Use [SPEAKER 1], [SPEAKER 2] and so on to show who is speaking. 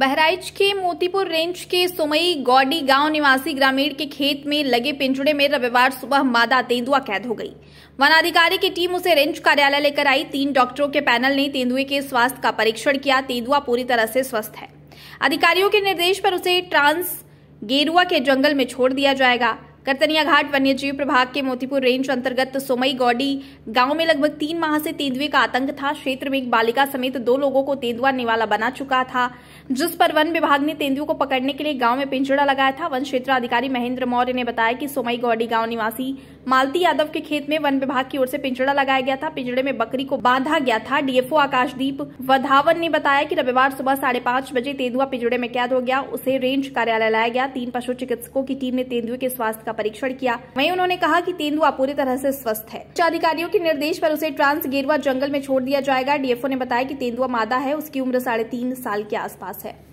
[SPEAKER 1] बहराइच के मोतीपुर रेंज के सुमई गौडी गांव निवासी ग्रामीण के खेत में लगे पिंजड़े में रविवार सुबह मादा तेंदुआ कैद हो गई वनाधिकारी की टीम उसे रेंज कार्यालय लेकर आई तीन डॉक्टरों के पैनल ने तेंदुए के स्वास्थ्य का परीक्षण किया तेंदुआ पूरी तरह से स्वस्थ है अधिकारियों के निर्देश पर उसे ट्रांस गेरुआ के जंगल में छोड़ दिया जाएगा करतनिया घाट वन्यजीव प्रभाग के मोतीपुर रेंज अंतर्गत सोमई गौडी गांव में लगभग तीन माह से तेंदुए का आतंक था क्षेत्र में एक बालिका समेत दो लोगों को तेंदुआ निवाला बना चुका था जिस पर वन विभाग ने तेंदुओं को पकड़ने के लिए गांव में पिंजड़ा लगाया था वन क्षेत्र अधिकारी महेंद्र मौर्य ने बताया कि सोमई गौडी गांव निवासी मालती यादव के खेत में वन विभाग की ओर से पिंजड़ा लगाया गया था पिंजड़े में बकरी को बांधा गया था डीएफओ आकाशदीप वधावन ने बताया कि रविवार सुबह साढ़े पांच बजे तेंदुआ पिंजड़े में कैद हो गया उसे रेंज कार्यालय लाया गया तीन पशु चिकित्सकों की टीम ने तेंदुए के स्वास्थ्य का परीक्षण किया वहीं उन्होंने कहा कि तेंदुआ पूरी तरह से स्वस्थ है अधिकारियों के निर्देश पर उसे ट्रांस गेरुआ जंगल में छोड़ दिया जाएगा डीएफओ ने बताया कि तेंदुआ मादा है उसकी उम्र साढ़े तीन साल के आसपास है